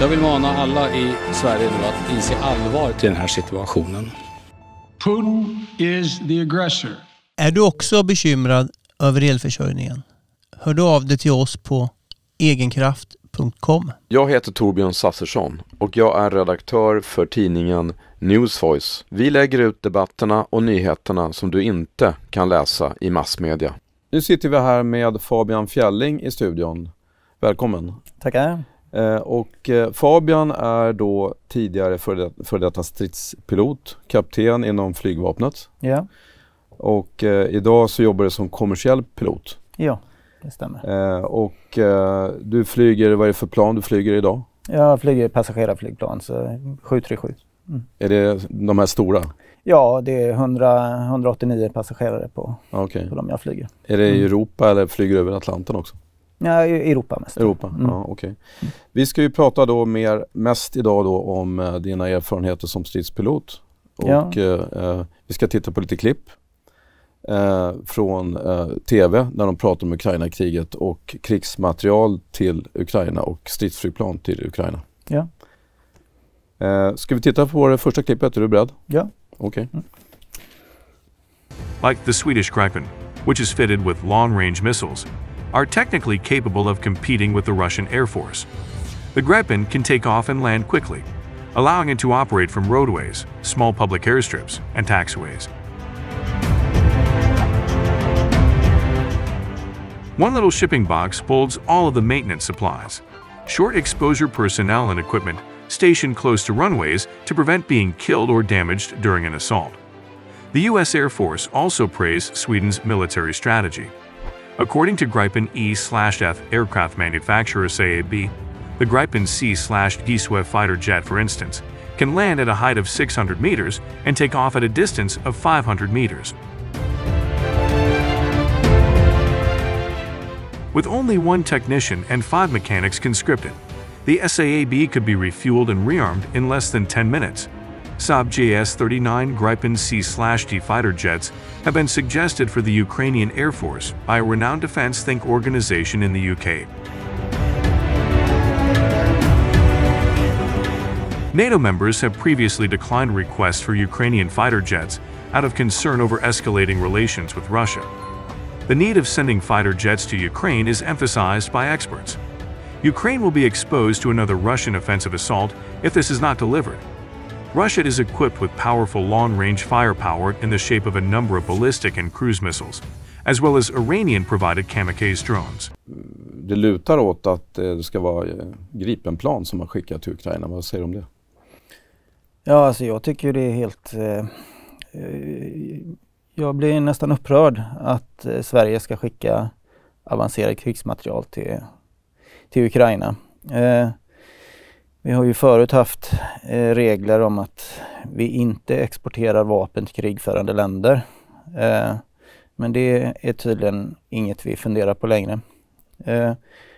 Jag vill mana alla i Sverige nu att inse allvaret i den här situationen. Putin is the aggressor. Är du också bekymrad över elförsörjningen? Hör du av dig till oss på egenkraft.com. Jag heter Torbjörn Sassersson och jag är redaktör för tidningen Newsvoice. Vi lägger ut debatterna och nyheterna som du inte kan läsa i massmedia. Nu sitter vi här med Fabian Fjelling i studion. Välkommen. Tackar. Eh, och eh, Fabian är då tidigare före det, för detta stridspilot, kapten inom flygvapnet. Ja. Och eh, idag så jobbar du som kommersiell pilot. Ja, det stämmer. Eh, och du flyger, vad är det för plan du flyger idag? Jag flyger passagerarflygplan, så 737. Mm. Är det de här stora? Ja, det är 100, 189 passagerare på, ah, okay. på de jag flyger. Är det i mm. Europa eller flyger du över Atlanten också? Ja, Europa mest. Europa, mm. ja, okej. Okay. Vi ska ju prata då mer, mest idag då om eh, dina erfarenheter som stridspilot. Och ja. Eh, eh, vi ska titta på lite klipp eh, från eh, TV när de pratar om Ukraina-kriget och krigsmaterial till Ukraina och stridsflygplan till Ukraina. Ja. Eh, ska vi titta på det första klippet? Är du beredd? Ja. Okej. Okay. Mm. Like the Swedish Kraken, which is fitted with long-range missiles are technically capable of competing with the Russian Air Force. The Grepin can take off and land quickly, allowing it to operate from roadways, small public airstrips, and taxiways. One little shipping box holds all of the maintenance supplies, short exposure personnel and equipment stationed close to runways to prevent being killed or damaged during an assault. The U.S. Air Force also praised Sweden's military strategy. According to Gripen E-F aircraft manufacturer SAAB, the Gripen C-Giswa fighter jet, for instance, can land at a height of 600 meters and take off at a distance of 500 meters. With only one technician and five mechanics conscripted, the SAAB could be refueled and rearmed in less than 10 minutes Saab JS-39 Gripen C-D fighter jets have been suggested for the Ukrainian Air Force by a renowned defense think organization in the UK. NATO members have previously declined requests for Ukrainian fighter jets out of concern over escalating relations with Russia. The need of sending fighter jets to Ukraine is emphasized by experts. Ukraine will be exposed to another Russian offensive assault if this is not delivered, Russia is equipped with powerful long-range firepower in the shape of a number of ballistic and cruise missiles, as well as Iranian-provided kamikaze drones. Det lutar åt att eh, det ska vara eh, Gripenplan som man skickar till Ukraina. Vad säger du om det? Ja, alltså jag tycker det är helt... Eh, eh, jag blir nästan upprörd att Sverige ska skicka avancerad krigsmaterial till, till Ukraina. Eh, vi har ju förut haft eh, regler om att vi inte exporterar vapen till krigförande länder. Eh, men det är tydligen inget vi funderar på längre. Eh,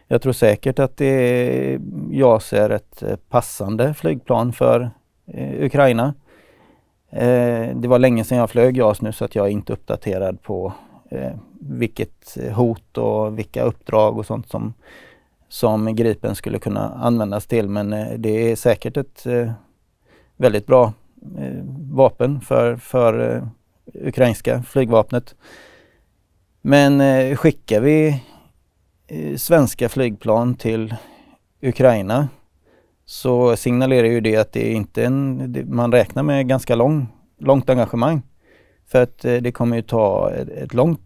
jag tror säkert att det JAS är ett passande flygplan för Ukraina. det var länge sedan jag flög JAS nu så att jag är inte uppdaterad på vilket hot och vilka uppdrag och sånt som som Gripen skulle kunna användas till men eh, det är säkert ett eh, väldigt bra eh, vapen för, för ukrainska flygvapnet. Men skickar vi svenska flygplan till Ukraina så signalerar ju det att det är en, man räknar med ganska lång, långt engagemang. För att det kommer ju ta ett, ett långt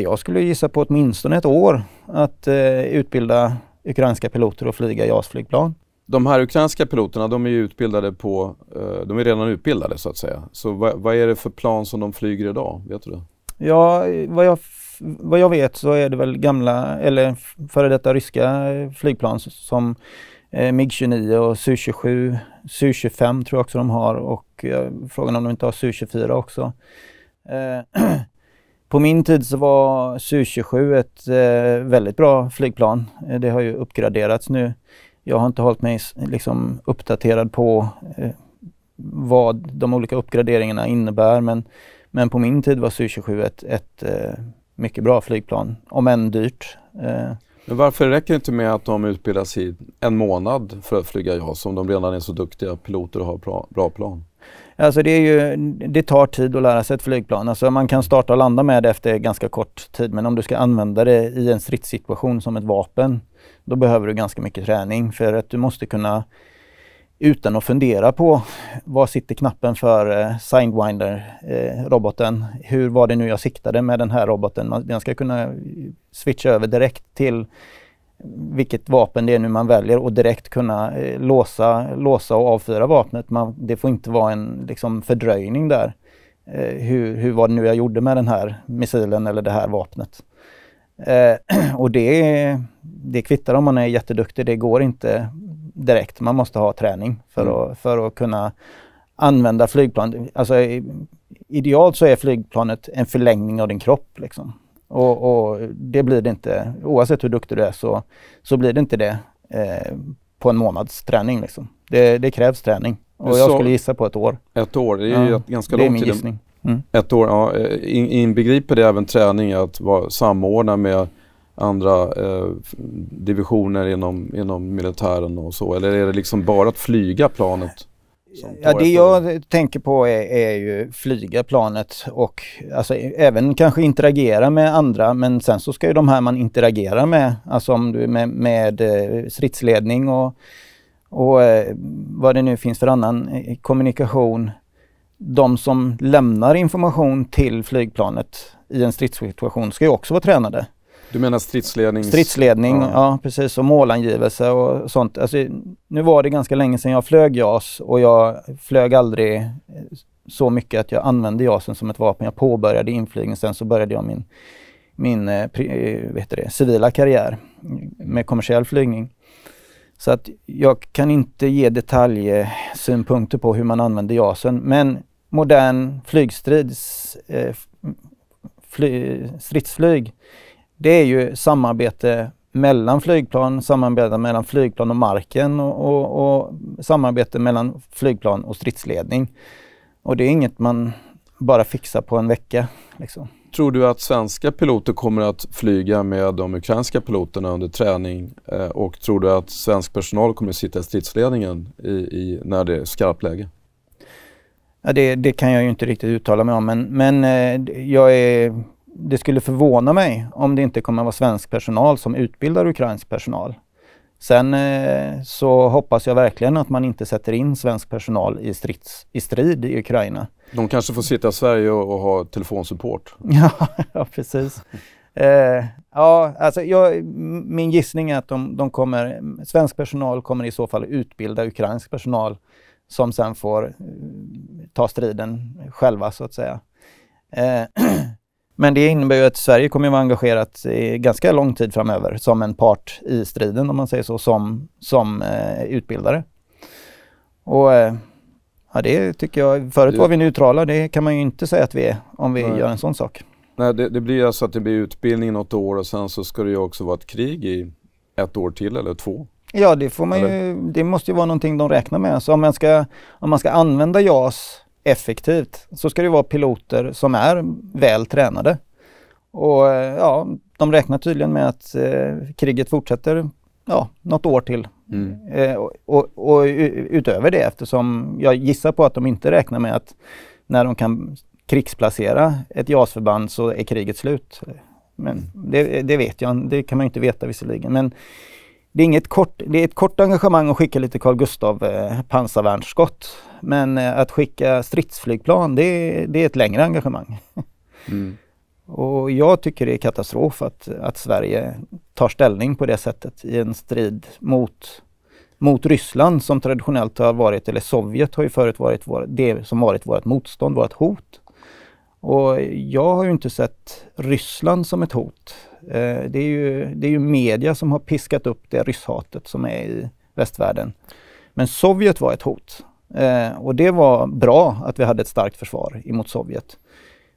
jag skulle gissa på åtminstone ett år att eh, utbilda ukrainska piloter att flyga JAS-flygplan. De här ukrainska piloterna de är utbildade på, eh, de är redan utbildade så att säga. Så vad, vad är det för plan som de flyger idag? Vet du Ja, vad jag, vad jag vet så är det väl gamla eller före detta ryska flygplan som eh, MIG-29 och Su-27, Su-25 tror jag också de har och eh, frågan om de inte har Su-24 också. Eh, På min tid så var Su-27 ett eh, väldigt bra flygplan. Eh, det har ju uppgraderats nu. Jag har inte hållit mig liksom, uppdaterad på eh, vad de olika uppgraderingarna innebär men, men på min tid var Su-27 ett, ett eh, mycket bra flygplan, om än dyrt. Eh, men varför räcker det inte med att de utbildas i en månad för att flyga JAS om de redan är så duktiga piloter och har bra plan? Alltså det, är ju, det tar tid att lära sig ett flygplan. Alltså man kan starta och landa med det efter ganska kort tid men om du ska använda det i en stridssituation som ett vapen då behöver du ganska mycket träning för att du måste kunna utan att fundera på var sitter knappen för eh, Sidewinder-roboten. Eh, hur var det nu jag siktade med den här roboten? Man, den ska kunna switcha över direkt till vilket vapen det är nu man väljer och direkt kunna eh, låsa, låsa och avfyra vapnet. Man, det får inte vara en liksom, fördröjning där. Eh, hur, hur var det nu jag gjorde med den här missilen eller det här vapnet? Eh, och det, det kvittar om man är jätteduktig, det går inte direkt. Man måste ha träning för, mm. att, för att kunna använda flygplan. Alltså, idealt så är flygplanet en förlängning av din kropp. Liksom. Och, och, det blir det inte, oavsett hur duktig du är så, så blir det inte det eh, på en månads träning. Liksom. Det, det, krävs träning och så jag skulle gissa på ett år. Ett år, det är ju ja, ganska lång tid. Det är min gissning. Mm. Ett år, ja. Eh, in, inbegriper det även träning att var, samordna med andra eh, divisioner inom, inom militären och så? Eller är det liksom bara att flyga planet? Ja, det jag tänker på är, är, ju flyga planet och alltså, även kanske interagera med andra men sen så ska ju de här man interagerar med, alltså om du med, med eh, stridsledning och, och eh, vad det nu finns för annan eh, kommunikation. De som lämnar information till flygplanet i en stridssituation ska ju också vara tränade. Du menar stridsledning? Stridsledning, ja. ja. precis. Och målangivelse och sånt. Alltså, nu var det ganska länge sedan jag flög JAS och jag flög aldrig eh, så mycket att jag använde JASen som ett vapen. Jag påbörjade inflygningen, sen så började jag min, min eh, eh, vet det, civila karriär med kommersiell flygning. Så att jag kan inte ge detaljsynpunkter på hur man använder JASen, men modern flygstrids, eh, fly, stridsflyg det är ju samarbete mellan flygplan, samarbete mellan flygplan och marken och, och, och, samarbete mellan flygplan och stridsledning. Och det är inget man bara fixar på en vecka. Liksom. Tror du att svenska piloter kommer att flyga med de ukrainska piloterna under träning eh, och tror du att svensk personal kommer att sitta i stridsledningen i, i, när det är skarpt läge? Ja, det, det, kan jag ju inte riktigt uttala mig om men, men eh, jag är det skulle förvåna mig om det inte kommer att vara svensk personal som utbildar ukrainsk personal. Sen eh, så hoppas jag verkligen att man inte sätter in svensk personal i, strids, i strid i Ukraina. De kanske får sitta i Sverige och, och ha telefonsupport. ja, precis. Eh, ja, alltså jag, min gissning är att de, de, kommer, svensk personal kommer i så fall utbilda ukrainsk personal som sen får eh, ta striden själva så att säga. Eh, Men det innebär ju att Sverige kommer att vara engagerat i ganska lång tid framöver som en part i striden, om man säger så, som, som eh, utbildare. Och eh, ja, det tycker jag, förut var vi neutrala, det kan man ju inte säga att vi är om vi Nej. gör en sån sak. Nej, det, det blir alltså att det blir utbildning något år och sen så ska det ju också vara ett krig i ett år till eller två. Ja, det, får man ju, det måste ju vara någonting de räknar med. Så om man ska, om man ska använda JAS effektivt så ska det vara piloter som är väl tränade. Och eh, ja, de räknar tydligen med att eh, kriget fortsätter ja, något år till. Mm. Eh, och, och, och, utöver det eftersom jag gissar på att de inte räknar med att när de kan krigsplacera ett JAS-förband så är kriget slut. Men det, det, vet jag, det kan man inte veta visserligen. Men det är, inget kort, det är ett kort engagemang att skicka lite Carl Gustav eh, pansarvärnsskott. Men eh, att skicka stridsflygplan det, det är ett längre engagemang. Mm. Och jag tycker det är katastrof att, att Sverige tar ställning på det sättet i en strid mot, mot Ryssland som traditionellt har varit, eller Sovjet har ju förut varit vår, det som varit vårt motstånd, vårt hot. Och jag har ju inte sett Ryssland som ett hot Eh, det, är ju, det är ju media som har piskat upp det rysshatet som är i västvärlden. Men Sovjet var ett hot. Eh, och det var bra att vi hade ett starkt försvar emot Sovjet.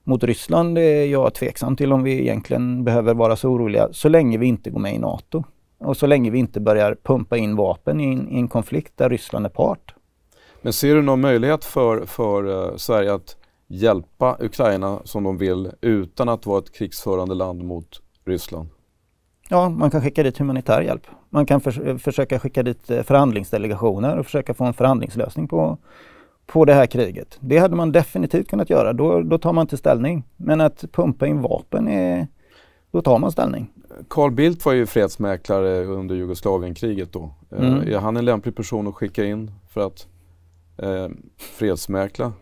Mot Ryssland är jag tveksam till om vi egentligen behöver vara så oroliga så länge vi inte går med i NATO. Och så länge vi inte börjar pumpa in vapen i en, i en konflikt där Ryssland är part. Men ser du någon möjlighet för, för eh, Sverige att hjälpa Ukraina som de vill utan att vara ett krigsförande land mot Ryssland? Ja, man kan skicka dit humanitär hjälp. Man kan för, försöka skicka dit eh, förhandlingsdelegationer och försöka få en förhandlingslösning på, på det här kriget. Det hade man definitivt kunnat göra, då, då tar man inte ställning. Men att pumpa in vapen, är, då tar man ställning. Carl Bildt var ju fredsmäklare under Jugoslavienkriget då. Eh, mm. Är han en lämplig person att skicka in för att eh, fredsmäkla?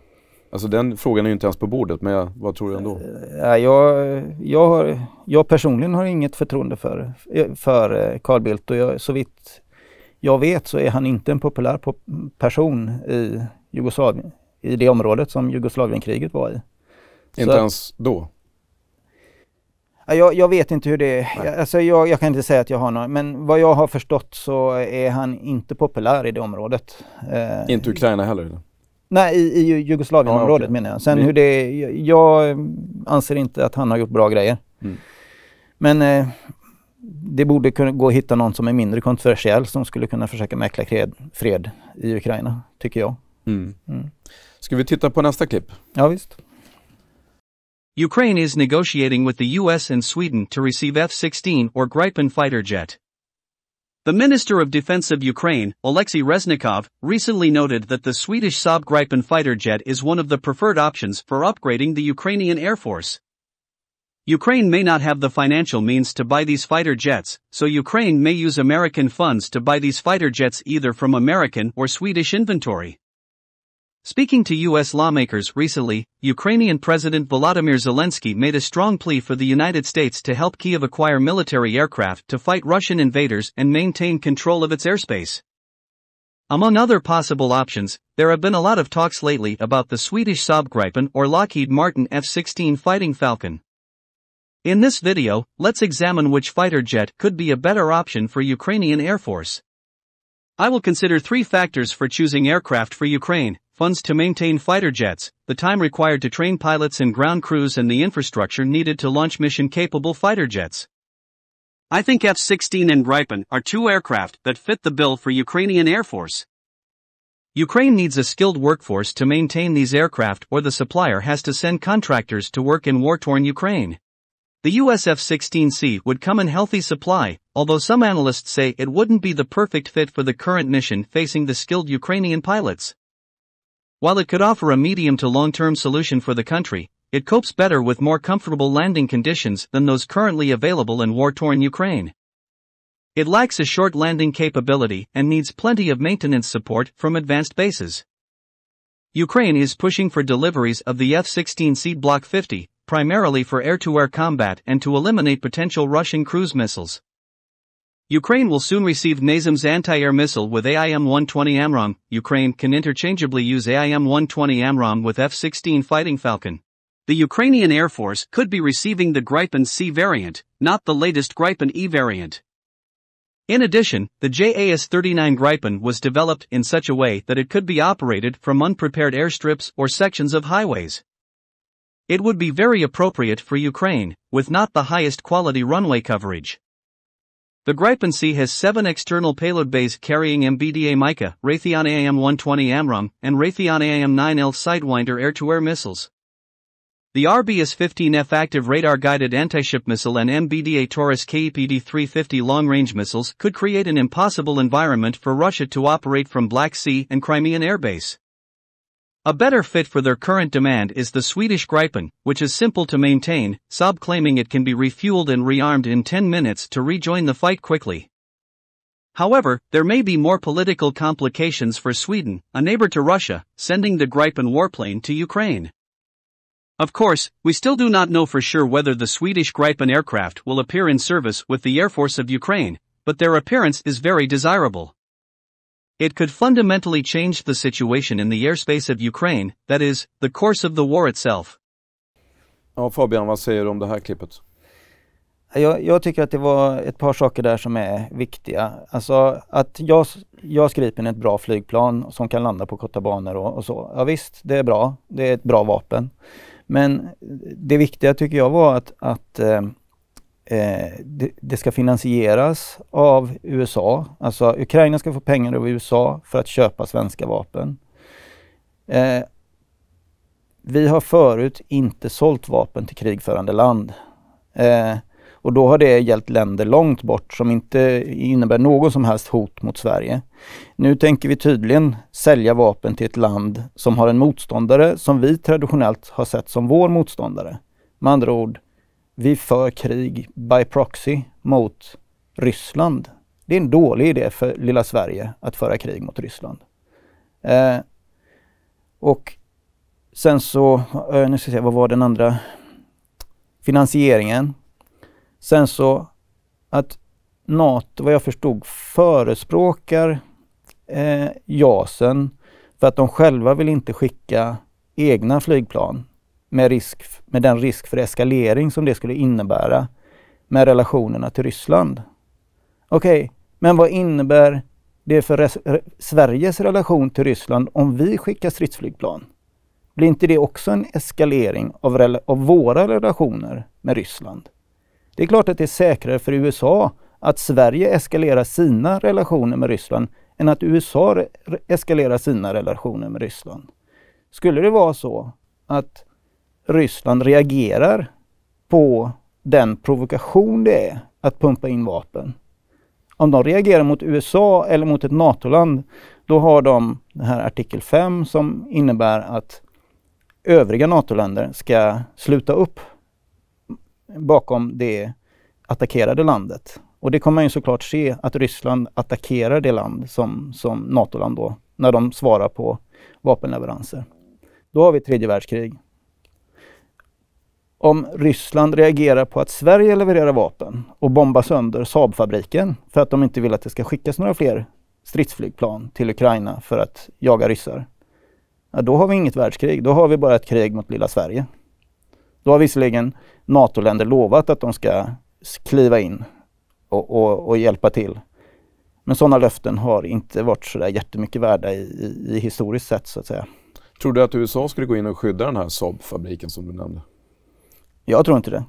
Alltså den frågan är ju inte ens på bordet, men jag, vad tror du ändå? Eh, jag, jag, har, jag personligen har inget förtroende för, eh, för eh, Carl Bildt och jag, så vitt jag vet så är han inte en populär person i, Jugoslavien, i det området som Jugoslavienkriget var i. Inte så ens då? Jag, jag, vet inte hur det är. Alltså jag, jag, kan inte säga att jag har någon, men vad jag har förstått så är han inte populär i det området. Inte Ukraina heller? Eller? Nej, i, i Jugoslavienområdet ja, okay. menar jag. Sen hur det jag anser inte att han har gjort bra grejer. Mm. Men eh, det borde kunna gå att hitta någon som är mindre kontroversiell som skulle kunna försöka mäkla fred, fred i Ukraina, tycker jag. Mm. mm. Ska vi titta på nästa klipp? Ja, visst. Ukraine is negotiating with the US and Sweden to receive F-16 or Gripen fighter jet. The Minister of Defense of Ukraine, Alexei Reznikov, recently noted that the Swedish Saab Gripen fighter jet is one of the preferred options for upgrading the Ukrainian Air Force. Ukraine may not have the financial means to buy these fighter jets, so Ukraine may use American funds to buy these fighter jets either from American or Swedish inventory. Speaking to U.S. lawmakers recently, Ukrainian President Volodymyr Zelensky made a strong plea for the United States to help Kiev acquire military aircraft to fight Russian invaders and maintain control of its airspace. Among other possible options, there have been a lot of talks lately about the Swedish Saab Gripen or Lockheed Martin F-16 Fighting Falcon. In this video, let's examine which fighter jet could be a better option for Ukrainian Air Force. I will consider three factors for choosing aircraft for Ukraine, funds to maintain fighter jets, the time required to train pilots and ground crews, and the infrastructure needed to launch mission capable fighter jets. I think F 16 and Gripen are two aircraft that fit the bill for Ukrainian Air Force. Ukraine needs a skilled workforce to maintain these aircraft, or the supplier has to send contractors to work in war torn Ukraine. The USF 16C would come in healthy supply, although some analysts say it wouldn't be the perfect fit for the current mission facing the skilled Ukrainian pilots. While it could offer a medium to long-term solution for the country, it copes better with more comfortable landing conditions than those currently available in war-torn Ukraine. It lacks a short landing capability and needs plenty of maintenance support from advanced bases. Ukraine is pushing for deliveries of the F-16C Block 50, primarily for air-to-air combat and to eliminate potential Russian cruise missiles. Ukraine will soon receive NASAMS anti-air missile with AIM-120 AMRAAM. Ukraine can interchangeably use AIM-120 AMRAAM with F-16 Fighting Falcon. The Ukrainian Air Force could be receiving the Gripen C variant, not the latest Gripen E variant. In addition, the JAS-39 Gripen was developed in such a way that it could be operated from unprepared airstrips or sections of highways. It would be very appropriate for Ukraine, with not the highest quality runway coverage. The Gripen C has seven external payload bays carrying MBDA Mica, Raytheon AM-120 Amram, and Raytheon AM-9L Sidewinder air-to-air missiles. The RBS-15F active radar-guided anti-ship missile and MBDA Taurus KEPD-350 long-range missiles could create an impossible environment for Russia to operate from Black Sea and Crimean airbase. A better fit for their current demand is the Swedish Gripen, which is simple to maintain, Saab claiming it can be refueled and rearmed in 10 minutes to rejoin the fight quickly. However, there may be more political complications for Sweden, a neighbor to Russia, sending the Gripen warplane to Ukraine. Of course, we still do not know for sure whether the Swedish Gripen aircraft will appear in service with the Air Force of Ukraine, but their appearance is very desirable. It could fundamentally change the situation in the airspace of Ukraine, that is, the course of the war itself. Ja, Fabian, vad säger du om det här klippet? Jag, jag, tycker att det var ett par saker där som är viktiga. Alltså att JAS, JAS Gripen är ett bra flygplan som kan landa på korta banor och, och, så. Ja visst, det är bra. Det är ett bra vapen. Men det viktiga tycker jag var att, att eh, Eh, det, det, ska finansieras av USA. Alltså Ukraina ska få pengar av USA för att köpa svenska vapen. Eh, vi har förut inte sålt vapen till krigförande land. Eh, och då har det gällt länder långt bort som inte innebär någon som helst hot mot Sverige. Nu tänker vi tydligen sälja vapen till ett land som har en motståndare som vi traditionellt har sett som vår motståndare. Med andra ord, vi för krig by proxy mot Ryssland. Det är en dålig idé för lilla Sverige att föra krig mot Ryssland. Eh, och sen så, eh, nu ska jag se, vad var den andra? Finansieringen. Sen så att NATO, vad jag förstod, förespråkar eh, JASen för att de själva vill inte skicka egna flygplan med, risk, med den risk för eskalering som det skulle innebära med relationerna till Ryssland. Okej, okay, men vad innebär det för res, Sveriges relation till Ryssland om vi skickar stridsflygplan? Blir inte det också en eskalering av, av våra relationer med Ryssland? Det är klart att det är säkrare för USA att Sverige eskalerar sina relationer med Ryssland än att USA eskalerar sina relationer med Ryssland. Skulle det vara så att Ryssland reagerar på den provokation det är att pumpa in vapen. Om de reagerar mot USA eller mot ett NATO-land, då har de den här artikel 5 som innebär att övriga NATO-länder ska sluta upp bakom det attackerade landet. Och det kommer man ju såklart se att Ryssland attackerar det land som, som NATO-land då, när de svarar på vapenleveranser. Då har vi tredje världskrig om Ryssland reagerar på att Sverige levererar vapen och bombar sönder Saabfabriken för att de inte vill att det ska skickas några fler stridsflygplan till Ukraina för att jaga ryssar. Ja, då har vi inget världskrig, då har vi bara ett krig mot lilla Sverige. Då har visserligen NATO-länder lovat att de ska kliva in och, och, och hjälpa till. Men sådana löften har inte varit så där jättemycket värda i, i, i historiskt sett så att säga. Tror du att USA skulle gå in och skydda den här Saab-fabriken som du nämnde? Jag tror inte det.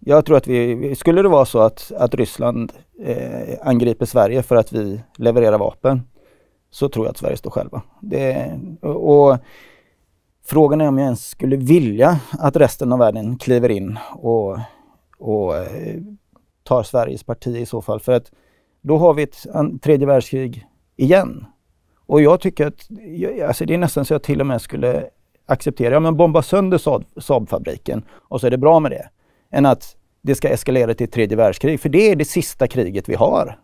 Jag tror att vi, skulle det vara så att, att Ryssland eh, angriper Sverige för att vi levererar vapen, så tror jag att Sverige står själva. Det, och, frågan är om jag ens skulle vilja att resten av världen kliver in och, och eh, tar Sveriges parti i så fall. För att då har vi ett tredje världskrig igen. Och jag tycker att, alltså det är nästan så att jag till och med skulle acceptera, ja men bomba sönder Saabfabriken och så är det bra med det. Än att det ska eskalera till tredje världskrig, för det är det sista kriget vi har.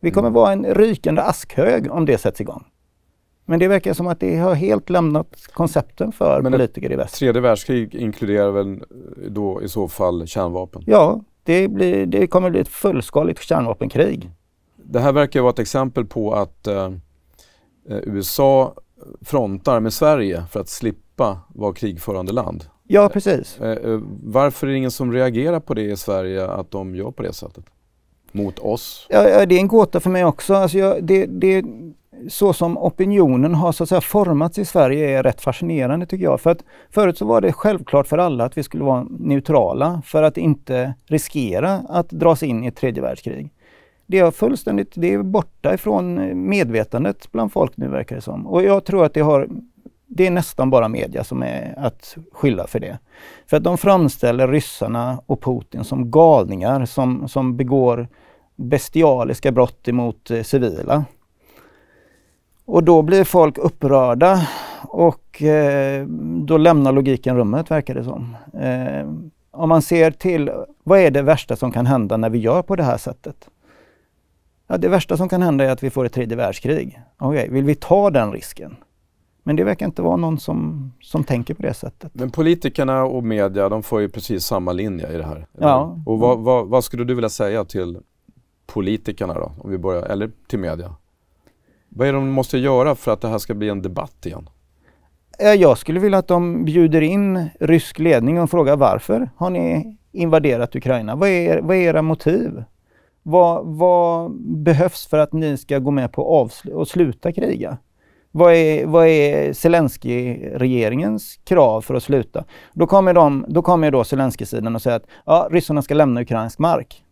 Vi kommer mm. vara en rykande askhög om det sätts igång. Men det verkar som att det har helt lämnat koncepten för Men politiker i väst. Tredje världskrig inkluderar väl eh, då i så fall kärnvapen? Ja, det, blir, det kommer bli ett fullskaligt kärnvapenkrig. Det här verkar vara ett exempel på att eh, eh, USA frontar med Sverige för att slippa Europa var krigförande land. Ja, precis. Eh, eh, varför är det ingen som reagerar på det i Sverige, att de gör på det sättet? Mot oss? Ja, det är en gåta för mig också. Alltså jag, det, det, så som opinionen har så att säga, formats i Sverige är rätt fascinerande tycker jag. För att förut så var det självklart för alla att vi skulle vara neutrala för att inte riskera att dras in i ett tredje världskrig. Det är fullständigt det är borta ifrån medvetandet bland folk nu verkar det som. Och jag tror att det har det är nästan bara media som är att skylla för det. För att de framställer ryssarna och Putin som galningar som, som begår bestialiska brott emot eh, civila. Och då blir folk upprörda och eh, då lämnar logiken rummet verkar det som. Eh, om man ser till vad är det värsta som kan hända när vi gör på det här sättet? Ja, det värsta som kan hända är att vi får ett tredje världskrig. Okej, okay, vill vi ta den risken? Men det verkar inte vara någon som, som tänker på det sättet. Men politikerna och media, de får ju precis samma linje i det här. Ja. Och vad, vad, vad skulle du vilja säga till politikerna då, om vi börjar, eller till media? Vad är det de måste göra för att det här ska bli en debatt igen? Eh, jag skulle vilja att de bjuder in rysk ledning och frågar varför har ni invaderat Ukraina? Vad är, vad är era motiv? Vad, vad behövs för att ni ska gå med på att sluta kriga? Vad är, vad är Zelensky-regeringens krav för att sluta? Då kommer, de, då kommer då Zelensky-sidan och säger att ja, ryssarna ska lämna ukrainsk mark.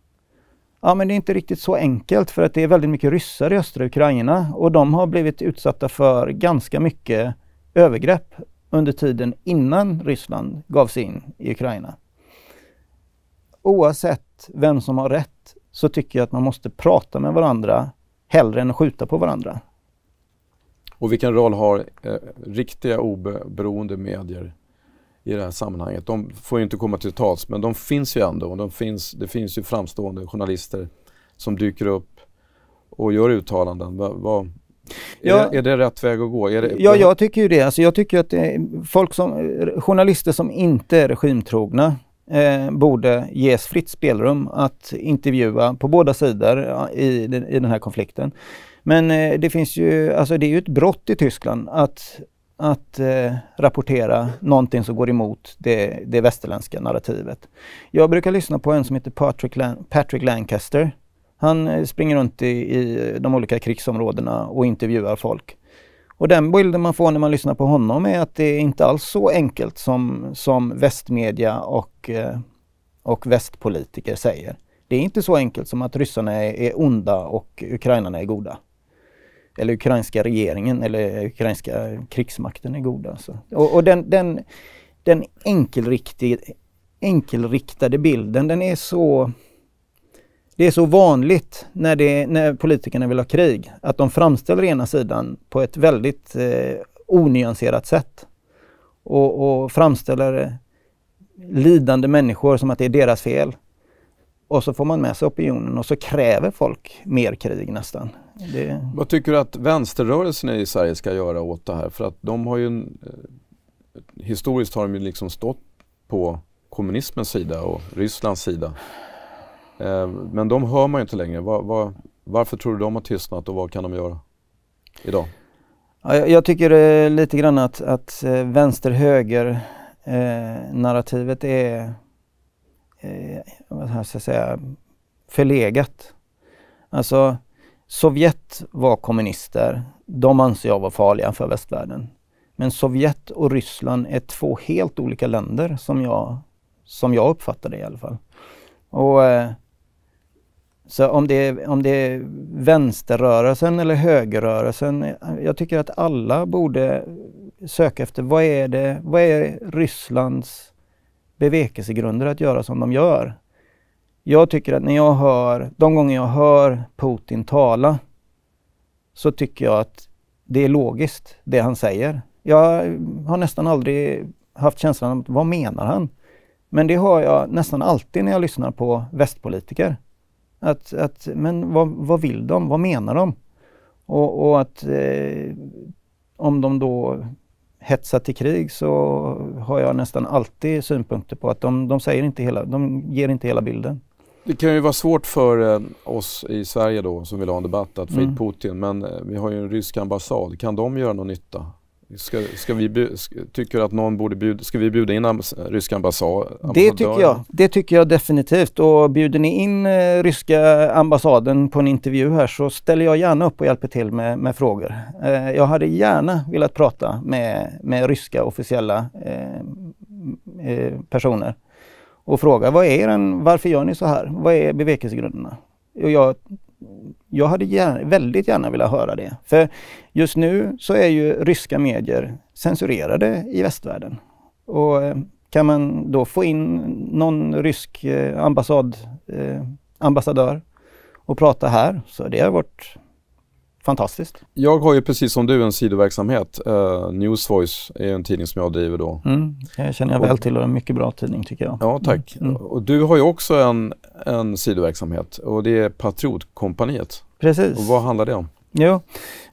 Ja, men det är inte riktigt så enkelt för att det är väldigt mycket ryssar i östra Ukraina och de har blivit utsatta för ganska mycket övergrepp under tiden innan Ryssland gav sig in i Ukraina. Oavsett vem som har rätt så tycker jag att man måste prata med varandra hellre än att skjuta på varandra. Och vilken roll har eh, riktiga oberoende medier i det här sammanhanget? De får ju inte komma till tals, men de finns ju ändå. De finns, det finns ju framstående journalister som dyker upp och gör uttalanden. Va, va, är, det, är, det, rätt väg att gå? Det, ja, jag tycker ju det. Alltså, jag tycker att eh, folk som, journalister som inte är regimtrogna eh, borde ges fritt spelrum att intervjua på båda sidor eh, i, i den här konflikten. Men eh, det finns ju, alltså det är ju ett brott i Tyskland att, att eh, rapportera någonting som går emot det, det västerländska narrativet. Jag brukar lyssna på en som heter Patrick, Lan Patrick Lancaster. Han eh, springer runt i, i de olika krigsområdena och intervjuar folk. Och den bilden man får när man lyssnar på honom är att det är inte alls så enkelt som, som västmedia och, eh, och västpolitiker säger. Det är inte så enkelt som att ryssarna är onda och ukrainarna är goda eller ukrainska regeringen eller ukrainska krigsmakten är goda. Alltså. Och, och den, den, den enkelriktade bilden den är så det är så vanligt när, det, när politikerna vill ha krig att de framställer ena sidan på ett väldigt eh, onyanserat sätt och, och framställer lidande människor som att det är deras fel. Och så får man med sig opinionen och så kräver folk mer krig nästan. Det... Vad tycker du att vänsterrörelsen i Sverige ska göra åt det här? För att de har ju... En, eh, historiskt har de ju liksom stått på kommunismens sida och Rysslands sida. Eh, men de hör man ju inte längre. Var, var, varför tror du de har tystnat och vad kan de göra idag? Ja, jag tycker eh, lite grann att, att vänster-höger-narrativet är, vad ska jag säga, förlegat. Alltså, Sovjet var kommunister. De anser jag var farliga för västvärlden. Men Sovjet och Ryssland är två helt olika länder som jag, som jag uppfattar det i alla fall. Och, eh, så om det, är, om det är vänsterrörelsen eller högerrörelsen, eh, jag tycker att alla borde söka efter vad är det, vad är Rysslands bevekelsegrunder att göra som de gör? Jag tycker att när jag hör, de gånger jag hör Putin tala så tycker jag att det är logiskt det han säger. Jag har nästan aldrig haft känslan av vad menar han? Men det har jag nästan alltid när jag lyssnar på västpolitiker. Att, att men vad, vad vill de? Vad menar de? Och, och att eh, om de då hetsar till krig så har jag nästan alltid synpunkter på att de, de säger inte hela, de ger inte hela bilden. Det kan ju vara svårt för eh, oss i Sverige då, som vill ha en debatt, att få mm. hit Putin. Men eh, vi har ju en rysk ambassad. Kan de göra någon nytta? Ska, ska vi tycker att någon borde bjuda, ska vi bjuda in ryska ambassaden? Det tycker, jag, det tycker jag definitivt. Och bjuder ni in eh, ryska ambassaden på en intervju här så ställer jag gärna upp och hjälper till med, med frågor. jag hade gärna velat prata med, med ryska officiella eh, personer och fråga vad är den, varför gör ni så här? Vad är bevekelsegrunderna? Och jag, jag hade gärna, väldigt gärna velat höra det. För just nu så är ju ryska medier censurerade i västvärlden. Och eh, kan man då få in någon rysk eh, ambassad, eh, ambassadör och prata här, så det har varit fantastiskt. Jag har ju precis som du en sidoverksamhet. Uh, Newsvoice är en tidning som jag driver då. Mm, det känner jag väl till och en mycket bra tidning tycker jag. Ja, tack. Mm, mm. Och du har ju också en, en sidoverksamhet och det är Patriotkompaniet. Precis. Och vad handlar det om? Jo,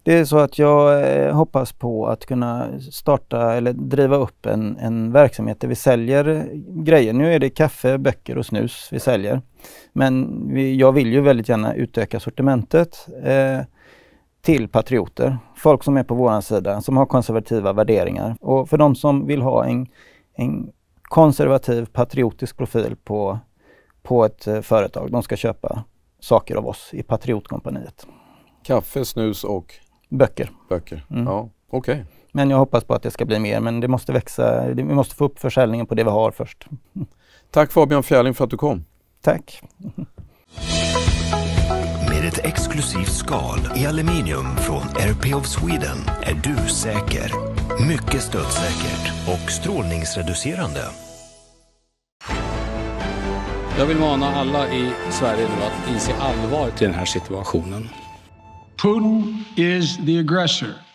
det är så att jag eh, hoppas på att kunna starta eller driva upp en, en verksamhet där vi säljer grejer. Nu är det kaffe, böcker och snus vi säljer. Men vi, jag vill ju väldigt gärna utöka sortimentet. Eh, till patrioter. Folk som är på vår sida, som har konservativa värderingar. Och för de som vill ha en, en konservativ, patriotisk profil på, på ett eh, företag, de ska köpa saker av oss i Patriotkompaniet. Kaffe, snus och? Böcker. Böcker, mm. ja okej. Okay. Men jag hoppas på att det ska bli mer, men det måste växa. Vi måste få upp försäljningen på det vi har först. Tack Fabian Fjärling för att du kom. Tack ett exklusivt skal i aluminium från RP of Sweden är du säker. Mycket stötsäkert och strålningsreducerande. Jag vill mana alla i Sverige nu att inse allvaret i den här situationen. Putin är the